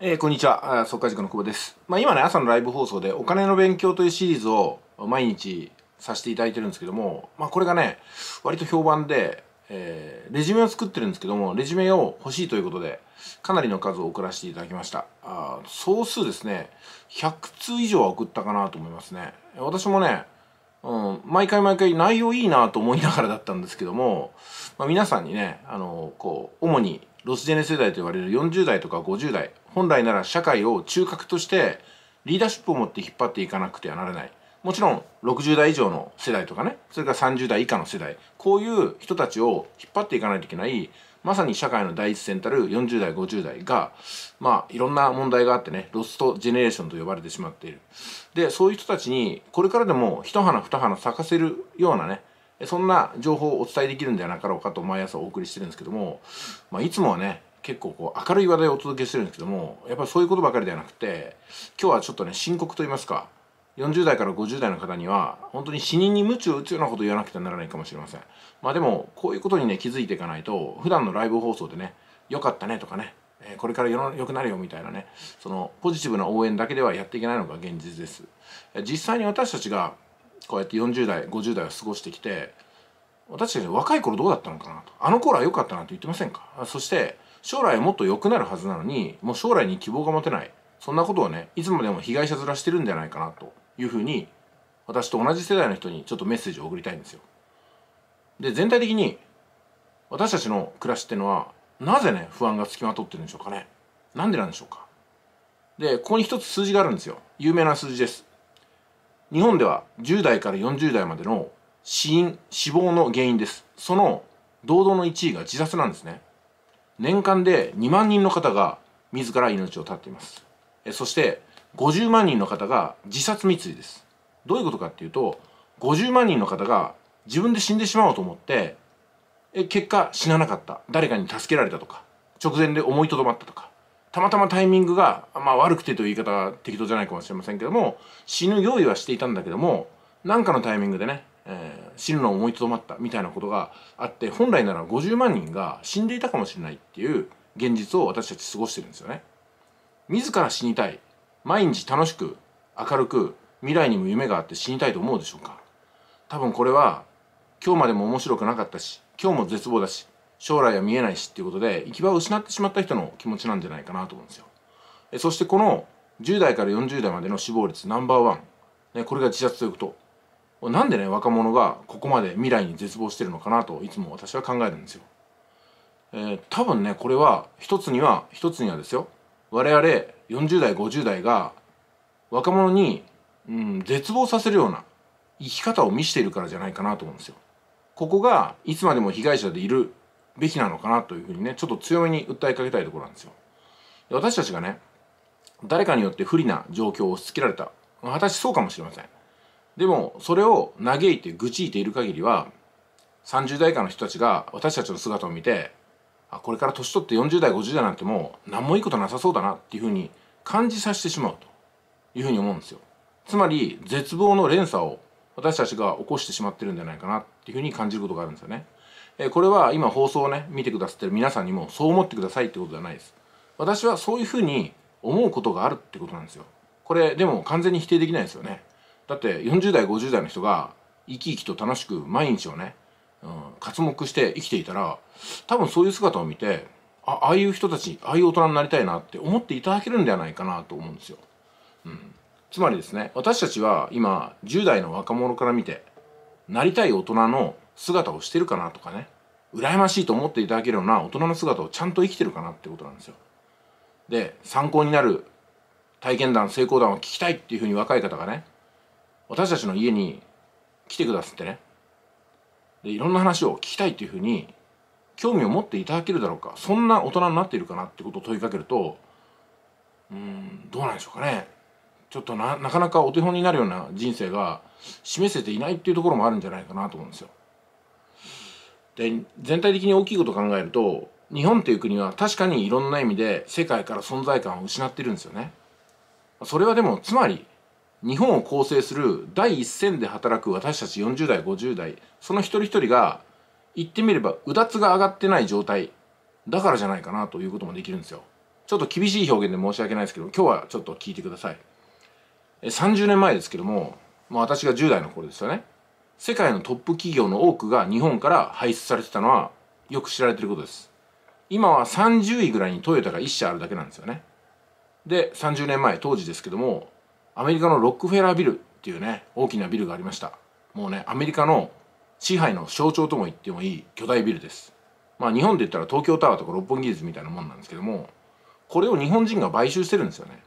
えー、こんにちは速稼塾の久保です、まあ、今ね朝のライブ放送で「お金の勉強」というシリーズを毎日させていただいてるんですけども、まあ、これがね割と評判で、えー、レジュメを作ってるんですけどもレジュメを欲しいということでかなりの数を送らせていただきましたあ総数ですね100通以上は送ったかなと思いますね私もねうん、毎回毎回内容いいなと思いながらだったんですけども、まあ、皆さんにね、あの、こう、主にロスジェネ世代と言われる40代とか50代、本来なら社会を中核としてリーダーシップを持って引っ張っていかなくてはならない。もちろん60代以上の世代とかね、それから30代以下の世代、こういう人たちを引っ張っていかないといけないまさに社会の第一線たる40代50代がまあいろんな問題があってねロストジェネレーションと呼ばれてしまっているでそういう人たちにこれからでも一花二花咲かせるようなねそんな情報をお伝えできるんではなかろうかと毎朝お送りしてるんですけども、まあ、いつもはね結構こう明るい話題をお届けしてるんですけどもやっぱりそういうことばかりではなくて今日はちょっとね深刻と言いますか40代から50代の方には本当に死人に鞭を打つようなことを言わなくてはならないかもしれませんまあでもこういうことにね気づいていかないと普段のライブ放送でね良かったねとかねこれから良くなるよみたいなねそのポジティブな応援だけではやっていけないのが現実です実際に私たちがこうやって40代50代を過ごしてきて私たち若い頃どうだったのかなとあの頃は良かったなと言ってませんかそして将来もっと良くなるはずなのにもう将来に希望が持てないそんなことをねいつまでも被害者面してるんじゃないかなというふうに私と同じ世代の人にちょっとメッセージを送りたいんですよ。で全体的に私たちの暮らしっていうのはなぜね不安がつきまとってるんでしょうかね。なんでなんでしょうか。でここに一つ数字があるんですよ。有名な数字です。日本では10代から40代までの死因死亡の原因です。その堂々の1位が自殺なんですね。年間で2万人の方が自ら命を絶っています。そして50万人の方が自殺未遂ですどういうことかっていうと50万人の方が自分で死んでしまおうと思ってえ結果死ななかった誰かに助けられたとか直前で思いとどまったとかたまたまタイミングが、まあ、悪くてという言い方は適当じゃないかもしれませんけども死ぬ用意はしていたんだけども何かのタイミングでね、えー、死ぬのを思いとどまったみたいなことがあって本来なら50万人が死んでいたかもしれないっていう現実を私たち過ごしてるんですよね。自ら死にたい毎日楽しく明るく未来にも夢があって死にたいと思うでしょうか多分これは今日までも面白くなかったし今日も絶望だし将来は見えないしっていうことで行き場を失ってしまった人の気持ちなんじゃないかなと思うんですよそしてこの10代から40代までの死亡率ナンバーワン、ね、これが自殺ということなんでね若者がここまで未来に絶望してるのかなといつも私は考えるんですよ、えー、多分ねこれは一つには一つにはですよ我々40代50代が若者に、うん、絶望させるような生き方を見しているからじゃないかなと思うんですよ。ここがいつまでも被害者でいるべきなのかなというふうにねちょっと強めに訴えかけたいところなんですよ。で私たちがね誰かによって不利な状況を押し付けられた果たしてそうかもしれません。でもそれを嘆いて愚痴いている限りは30代以下の人たちが私たちの姿を見てあこれから年取って40代50代なんてもう何もいいことなさそうだなっていうふうに感じさせてしまうというふうに思うんですよつまり絶望の連鎖を私たちが起こしてしまってるんじゃないかなっていうふうに感じることがあるんですよね、えこれは今放送をね見てくださってる皆さんにもそう思ってくださいってことではないです私はそういうふうに思うことがあるってことなんですよこれでも完全に否定できないですよねだって40代50代の人が生き生きと楽しく毎日をね刮目して生きていたら多分そういう姿を見てあああいう人たちああいう大人になりたいなって思っていただけるんではないかなと思うんですよ。うん、つまりですね私たちは今10代の若者から見てなりたい大人の姿をしてるかなとかね羨ましいと思っていただけるような大人の姿をちゃんと生きてるかなってことなんですよ。で参考になる体験談成功談を聞きたいっていうふうに若い方がね私たちの家に来てくださってねでいろんな話を聞きたいというふうに興味を持っていただけるだろうかそんな大人になっているかなってことを問いかけるとうんどうなんでしょうかねちょっとななかなかお手本になるような人生が示せていないっていうところもあるんじゃないかなと思うんですよ。で全体的に大きいことを考えると日本っていう国は確かにいろんな意味で世界から存在感を失ってるんですよね。それはでもつまり日本を構成する第一線で働く私たち40代50代その一人一人が言ってみればうだつが上がってない状態だからじゃないかなということもできるんですよちょっと厳しい表現で申し訳ないですけど今日はちょっと聞いてください30年前ですけどももう私が10代の頃ですよね世界のトップ企業の多くが日本から排出されてたのはよく知られてることです今は30位ぐらいにトヨタが1社あるだけなんですよねで30年前当時ですけどもアメリカのロックフェラービルっていうね大きなビルがありましたもうねアメリカの支配の象徴とも言ってもいい巨大ビルですまあ日本で言ったら東京タワーとか六本木術みたいなもんなんですけどもこれを日本人が買収してるんですよね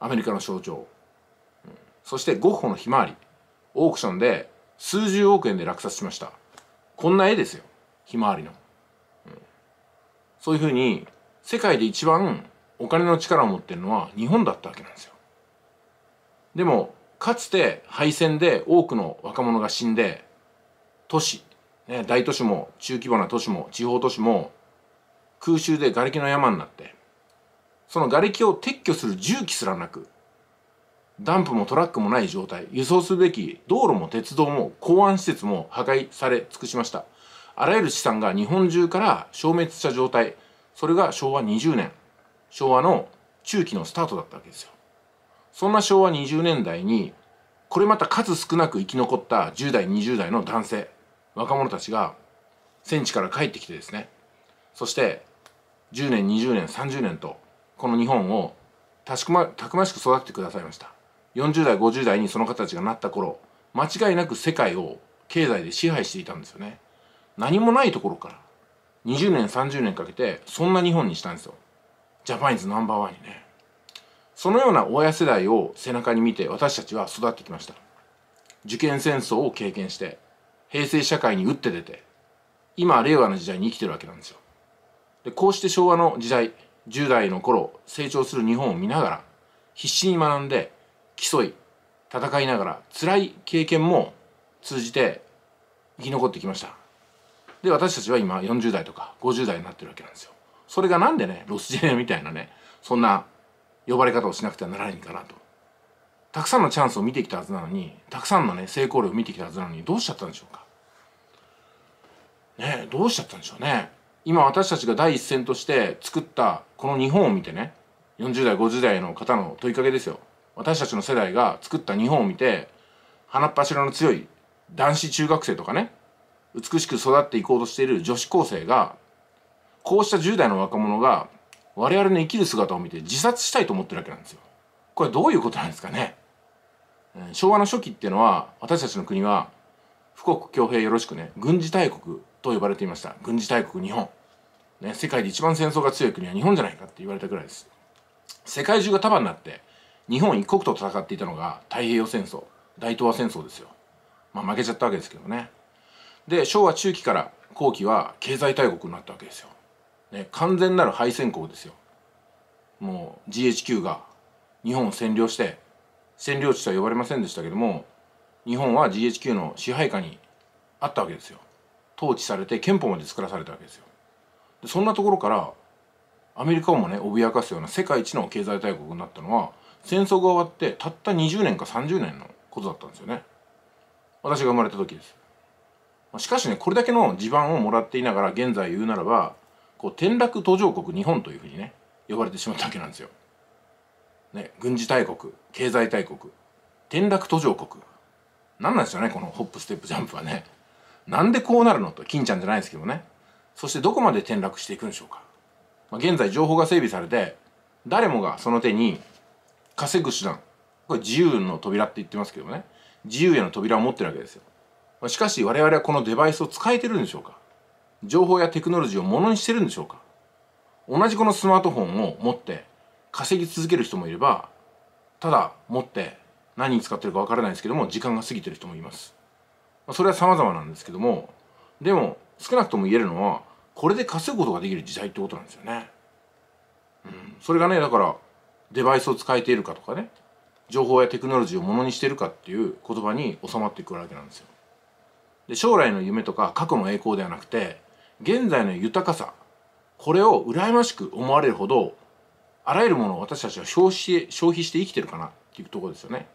アメリカの象徴、うん、そしてゴッホのひまわりオークションで数十億円で落札しましたこんな絵ですよひまわりの、うん、そういうふうに世界で一番お金の力を持ってるのは日本だったわけなんですよでもかつて敗戦で多くの若者が死んで都市、ね、大都市も中規模な都市も地方都市も空襲で瓦礫の山になってその瓦礫を撤去する重機すらなくダンプもトラックもない状態輸送すべき道路も鉄道も港湾施設も破壊され尽くしましたあらゆる資産が日本中から消滅した状態それが昭和20年昭和の中期のスタートだったわけですよそんな昭和20年代にこれまた数少なく生き残った10代20代の男性若者たちが戦地から帰ってきてですねそして10年20年30年とこの日本をたくまたくましく育ってくださいました40代50代にその方たちがなった頃間違いなく世界を経済で支配していたんですよね何もないところから20年30年かけてそんな日本にしたんですよジャパニーズナンバーワンにねそのような親世代を背中に見て私たちは育ってきました受験戦争を経験して平成社会に打って出て今令和の時代に生きてるわけなんですよでこうして昭和の時代10代の頃成長する日本を見ながら必死に学んで競い戦いながら辛い経験も通じて生き残ってきましたで私たちは今40代とか50代になってるわけなんですよそれがなんでねロスジェネみたいなねそんな呼ばれ方をしなくてはならないかなとたくさんのチャンスを見てきたはずなのにたくさんのね成功例を見てきたはずなのにどうしちゃったんでしょうかねどうしちゃったんでしょうね今私たちが第一線として作ったこの日本を見てね40代50代の方の問いかけですよ私たちの世代が作った日本を見て鼻っ柱の強い男子中学生とかね美しく育っていこうとしている女子高生がこうした10代の若者が我々の生きる姿を見て自殺したいと思ってるわけなんですよ。これどういうことなんですかね昭和の初期っていうのは私たちの国は富国強兵よろしくね軍事大国と呼ばれていました軍事大国日本、ね、世界で一番戦争が強い国は日本じゃないかって言われたぐらいです世界中が束になって日本一国と戦っていたのが太平洋戦争大東亜戦争ですよまあ負けちゃったわけですけどねで昭和中期から後期は経済大国になったわけですよね、完全なる敗戦国ですよもう GHQ が日本を占領して占領地とは呼ばれませんでしたけども日本は GHQ の支配下にあったわけですよ統治されて憲法まで作らされたわけですよでそんなところからアメリカをもね脅かすような世界一の経済大国になったのは戦争が終わってたった20年か30年のことだったんですよね私が生まれた時ですしかしねこれだけの地盤をもらっていながら現在言うならばこう転落途上国日本というふうにね呼ばれてしまったわけなんですよ。ね、軍事大国経済大国転落途上国何なんですよねこのホップステップジャンプはね。なんでこうなるのと金ちゃんじゃないですけどねそしてどこまで転落していくんでしょうか、まあ、現在情報が整備されて誰もがその手に稼ぐ手段これ自由の扉って言ってますけどね自由への扉を持ってるわけですよしかし我々はこのデバイスを使えてるんでしょうか情報やテクノロジーをものにしてるんでしょうか同じこのスマートフォンを持って稼ぎ続ける人もいればただ持って何に使ってるかわからないですけども時間が過ぎてる人もいますそれは様々なんですけどもでも少なくとも言えるのはこれで稼ぐことができる時代ってことなんですよね、うん、それがねだからデバイスを使えているかとかね情報やテクノロジーをものにしてるかっていう言葉に収まってくるわけなんですよで将来の夢とか過去の栄光ではなくて現在の豊かさこれを羨ましく思われるほどあらゆるものを私たちは消費消費して生きてるかなっていうところですよね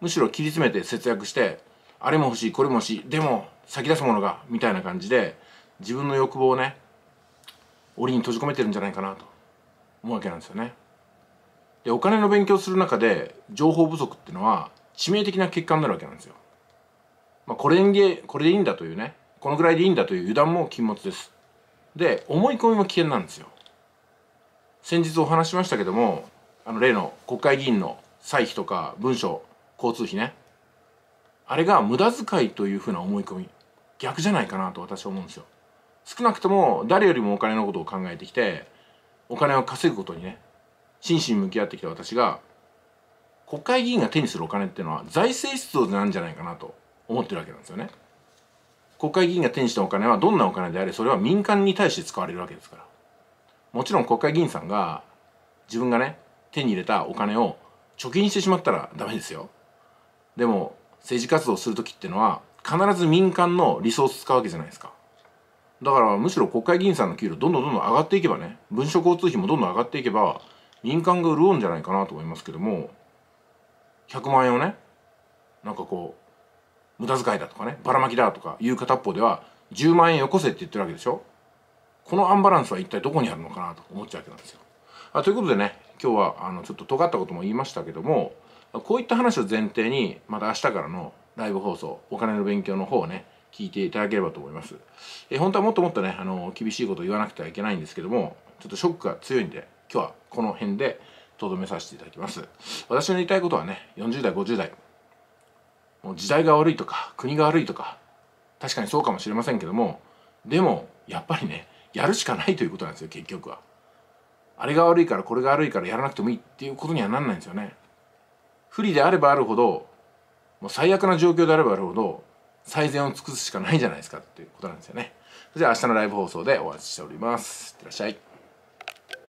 むしろ切り詰めて節約してあれも欲しいこれも欲しいでも先出すものがみたいな感じで自分の欲望をね檻に閉じ込めてるんじゃないかなと思うわけなんですよねでお金の勉強する中で情報不足っていうのは致命的な結果になるわけなんですよ、まあ、これでこれでいいんだというねこのぐらいでいいんだという油断も禁物ですで思い込みも危険なんですよ先日お話しましたけどもあの例の国会議員の歳費とか文書交通費ねあれが無駄遣いというふうな思い込み逆じゃないかなと私は思うんですよ少なくとも誰よりもお金のことを考えてきてお金を稼ぐことにね真摯に向き合ってきた私が国会議員が手にするお金っていうのは財政出動なんじゃないかなと思ってるわけなんですよね。国会議員が手にしたお金はどんなお金であれそれは民間に対して使われるわけですからもちろん国会議員さんが自分がね手に入れたお金を貯金してしまったらダメですよでも政治活動する時ってのは必ず民間のリソース使うわけじゃないですかだからむしろ国会議員さんの給料どんどんどんどん上がっていけばね文書交通費もどんどん上がっていけば民間が潤うんじゃないかなと思いますけども100万円をねなんかこう無駄遣いだとかねばらまきだとかいう片っぽでは10万円よこせって言ってるわけでしょこのアンバランスは一体どこにあるのかなと思っちゃうわけなんですよ。あということでね今日はあのちょっと尖ったことも言いましたけどもこういった話を前提にまた明日からのライブ放送お金の勉強の方をね聞いていただければと思います。え本当はもっともっとねあの厳しいことを言わなくてはいけないんですけどもちょっとショックが強いんで今日はこの辺でとどめさせていただきます。私の言いたいことはね40代50代もう時代が悪いとか国が悪いとか確かにそうかもしれませんけどもでもやっぱりねやるしかないということなんですよ結局は。あれが悪いからこれが悪いからやらなくてもいいっていうことにはなんないんですよね。不利であればあるほどもう最悪な状況であればあるほど最善を尽くすしかないじゃないですかっていうことなんですよね。それでは明日のライブ放送でお待ちしております。いってらっしゃい。